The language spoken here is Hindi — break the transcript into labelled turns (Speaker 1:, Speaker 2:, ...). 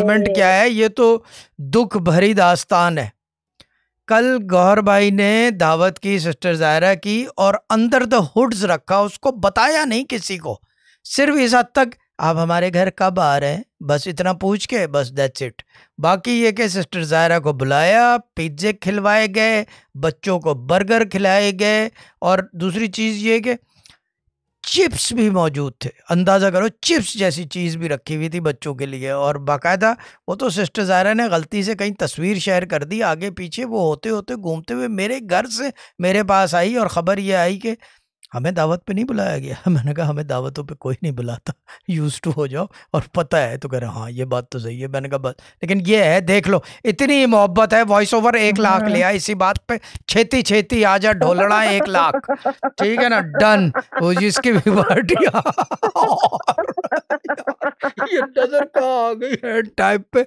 Speaker 1: अटैचमेंट क्या है ये तो दुख भरी दास्तान है कल गौहर भाई ने दावत की सिस्टर जायरा की और अंदर द हुड्स रखा उसको बताया नहीं किसी को सिर्फ इस हद तक आप हमारे घर कब आ रहे हैं बस इतना पूछ के बस दैट्स इट बाकी ये कि सिस्टर जायरा को बुलाया पिज्जे खिलवाए गए बच्चों को बर्गर खिलाए गए और दूसरी चीज़ ये कि चिप्स भी मौजूद थे अंदाज़ा करो चिप्स जैसी चीज़ भी रखी हुई थी बच्चों के लिए और बाकायदा वो तो सिस्टर ज़ायरा ने गलती से कहीं तस्वीर शेयर कर दी आगे पीछे वो होते होते घूमते हुए मेरे घर से मेरे पास आई और ख़बर ये आई कि हमें दावत पे नहीं बुलाया गया मैंने कहा हमें दावतों पे कोई नहीं बुलाता यूज टू हो जाओ और पता है तो कह रहे हाँ ये बात तो सही है मैंने कहा बस लेकिन ये है देख लो इतनी मोहब्बत है वॉइस ओवर एक हाँ, लाख हाँ। लिया इसी बात पे छेती छेती जा ढोलना एक लाख ठीक है ना डन वो जिसकी भी पार्टी
Speaker 2: ये नजर कहा आ गई है टाइप पे